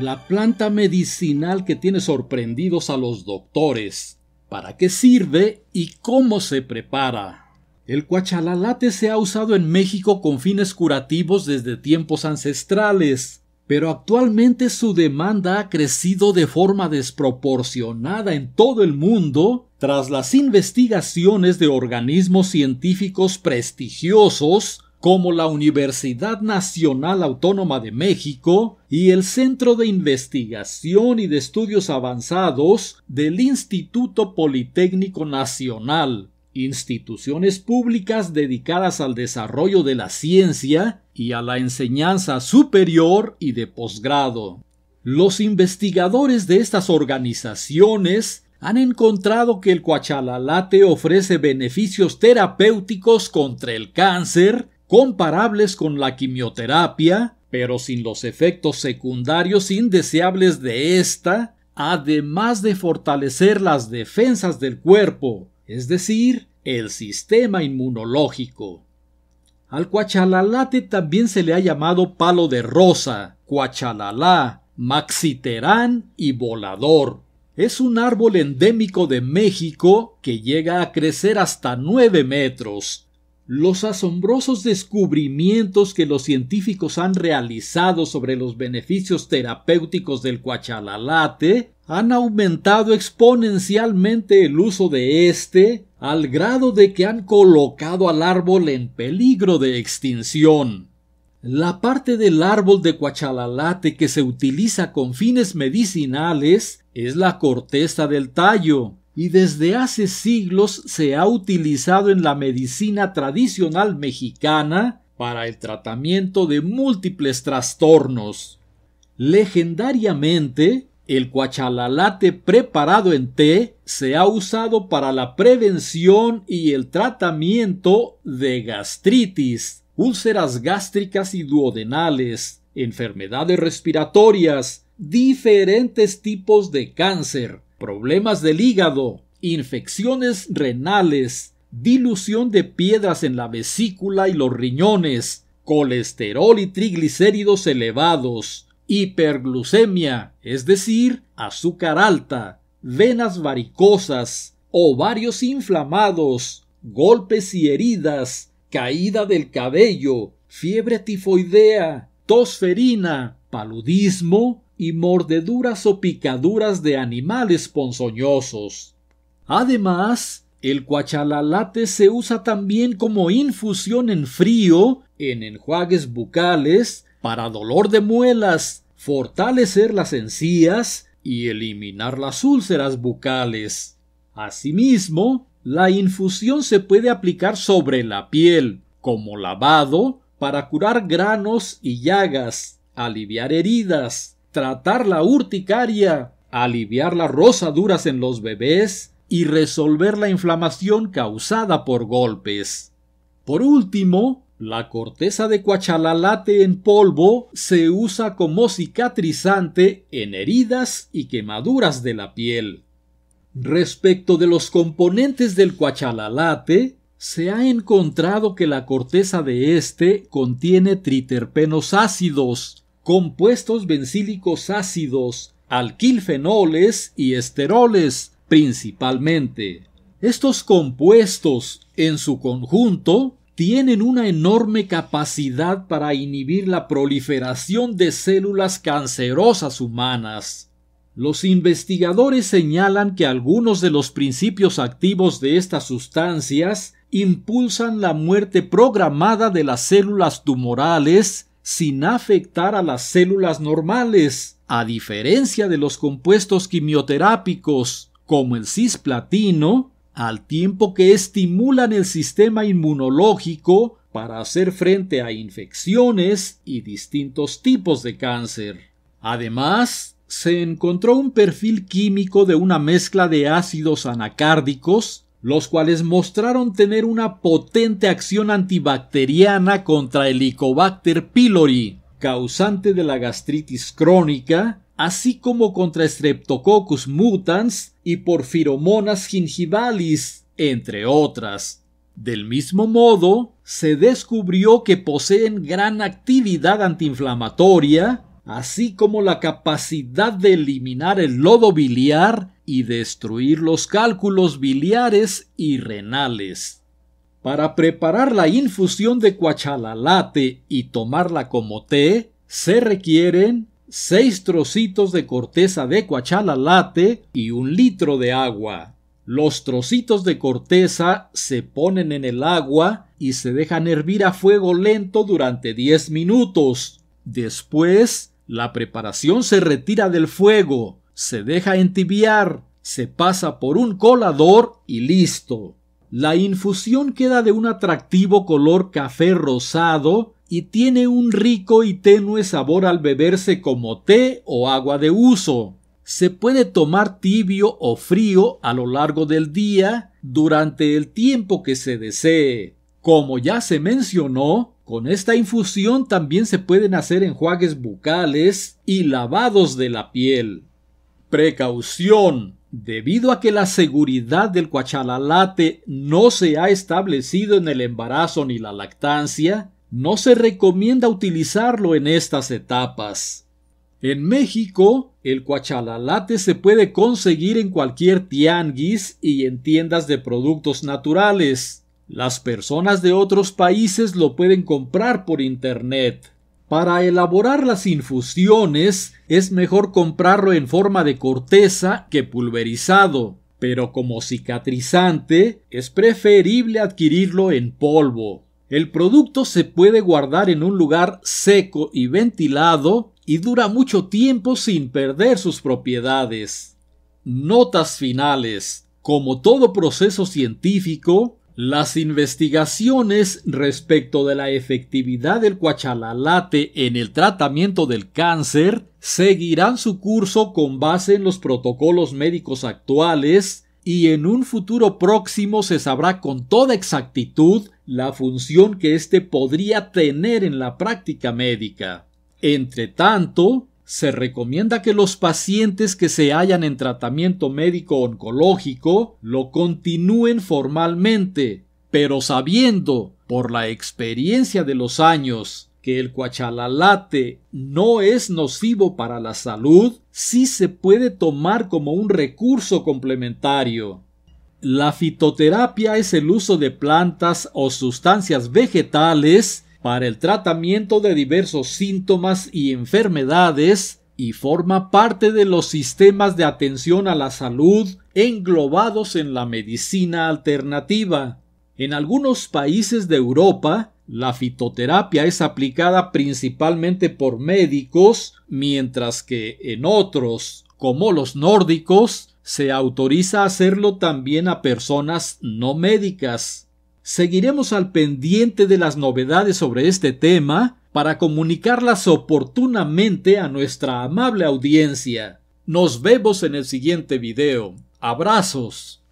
la planta medicinal que tiene sorprendidos a los doctores. ¿Para qué sirve y cómo se prepara? El cuachalalate se ha usado en México con fines curativos desde tiempos ancestrales, pero actualmente su demanda ha crecido de forma desproporcionada en todo el mundo tras las investigaciones de organismos científicos prestigiosos como la Universidad Nacional Autónoma de México y el Centro de Investigación y de Estudios Avanzados del Instituto Politécnico Nacional, instituciones públicas dedicadas al desarrollo de la ciencia y a la enseñanza superior y de posgrado. Los investigadores de estas organizaciones han encontrado que el coachalalate ofrece beneficios terapéuticos contra el cáncer comparables con la quimioterapia, pero sin los efectos secundarios indeseables de esta, además de fortalecer las defensas del cuerpo, es decir, el sistema inmunológico. Al cuachalalate también se le ha llamado palo de rosa, cuachalalá, maxiterán y volador. Es un árbol endémico de México que llega a crecer hasta 9 metros, los asombrosos descubrimientos que los científicos han realizado sobre los beneficios terapéuticos del cuachalalate han aumentado exponencialmente el uso de este al grado de que han colocado al árbol en peligro de extinción. La parte del árbol de cuachalalate que se utiliza con fines medicinales es la corteza del tallo, y desde hace siglos se ha utilizado en la medicina tradicional mexicana para el tratamiento de múltiples trastornos. Legendariamente, el cuachalalate preparado en té se ha usado para la prevención y el tratamiento de gastritis, úlceras gástricas y duodenales, enfermedades respiratorias, diferentes tipos de cáncer, problemas del hígado, infecciones renales, dilución de piedras en la vesícula y los riñones, colesterol y triglicéridos elevados, hiperglucemia, es decir, azúcar alta, venas varicosas, ovarios inflamados, golpes y heridas, caída del cabello, fiebre tifoidea, tosferina, paludismo, y mordeduras o picaduras de animales ponzoñosos. Además, el cuachalalate se usa también como infusión en frío, en enjuagues bucales, para dolor de muelas, fortalecer las encías y eliminar las úlceras bucales. Asimismo, la infusión se puede aplicar sobre la piel, como lavado, para curar granos y llagas, aliviar heridas, tratar la urticaria, aliviar las rosaduras en los bebés y resolver la inflamación causada por golpes. Por último, la corteza de cuachalalate en polvo se usa como cicatrizante en heridas y quemaduras de la piel. Respecto de los componentes del cuachalalate, se ha encontrado que la corteza de este contiene triterpenos ácidos, compuestos bencílicos ácidos, alquilfenoles y esteroles principalmente. Estos compuestos en su conjunto tienen una enorme capacidad para inhibir la proliferación de células cancerosas humanas. Los investigadores señalan que algunos de los principios activos de estas sustancias impulsan la muerte programada de las células tumorales sin afectar a las células normales, a diferencia de los compuestos quimioterápicos, como el cisplatino, al tiempo que estimulan el sistema inmunológico para hacer frente a infecciones y distintos tipos de cáncer. Además, se encontró un perfil químico de una mezcla de ácidos anacárdicos los cuales mostraron tener una potente acción antibacteriana contra el Helicobacter pylori, causante de la gastritis crónica, así como contra Streptococcus mutans y Porphyromonas gingivalis, entre otras. Del mismo modo, se descubrió que poseen gran actividad antiinflamatoria, así como la capacidad de eliminar el lodo biliar y destruir los cálculos biliares y renales. Para preparar la infusión de cuachalalate y tomarla como té, se requieren 6 trocitos de corteza de cuachalalate y un litro de agua. Los trocitos de corteza se ponen en el agua y se dejan hervir a fuego lento durante 10 minutos. Después, la preparación se retira del fuego, se deja entibiar, se pasa por un colador y listo. La infusión queda de un atractivo color café rosado y tiene un rico y tenue sabor al beberse como té o agua de uso. Se puede tomar tibio o frío a lo largo del día durante el tiempo que se desee. Como ya se mencionó, con esta infusión también se pueden hacer enjuagues bucales y lavados de la piel. Precaución. Debido a que la seguridad del cuachalalate no se ha establecido en el embarazo ni la lactancia, no se recomienda utilizarlo en estas etapas. En México, el cuachalalate se puede conseguir en cualquier tianguis y en tiendas de productos naturales. Las personas de otros países lo pueden comprar por internet. Para elaborar las infusiones es mejor comprarlo en forma de corteza que pulverizado, pero como cicatrizante es preferible adquirirlo en polvo. El producto se puede guardar en un lugar seco y ventilado y dura mucho tiempo sin perder sus propiedades. Notas finales. Como todo proceso científico, las investigaciones respecto de la efectividad del cuachalalate en el tratamiento del cáncer seguirán su curso con base en los protocolos médicos actuales y en un futuro próximo se sabrá con toda exactitud la función que éste podría tener en la práctica médica. Entre tanto, se recomienda que los pacientes que se hallan en tratamiento médico oncológico lo continúen formalmente, pero sabiendo, por la experiencia de los años, que el cuachalalate no es nocivo para la salud, sí se puede tomar como un recurso complementario. La fitoterapia es el uso de plantas o sustancias vegetales para el tratamiento de diversos síntomas y enfermedades y forma parte de los sistemas de atención a la salud englobados en la medicina alternativa. En algunos países de Europa, la fitoterapia es aplicada principalmente por médicos, mientras que en otros, como los nórdicos, se autoriza hacerlo también a personas no médicas. Seguiremos al pendiente de las novedades sobre este tema para comunicarlas oportunamente a nuestra amable audiencia. Nos vemos en el siguiente video. Abrazos.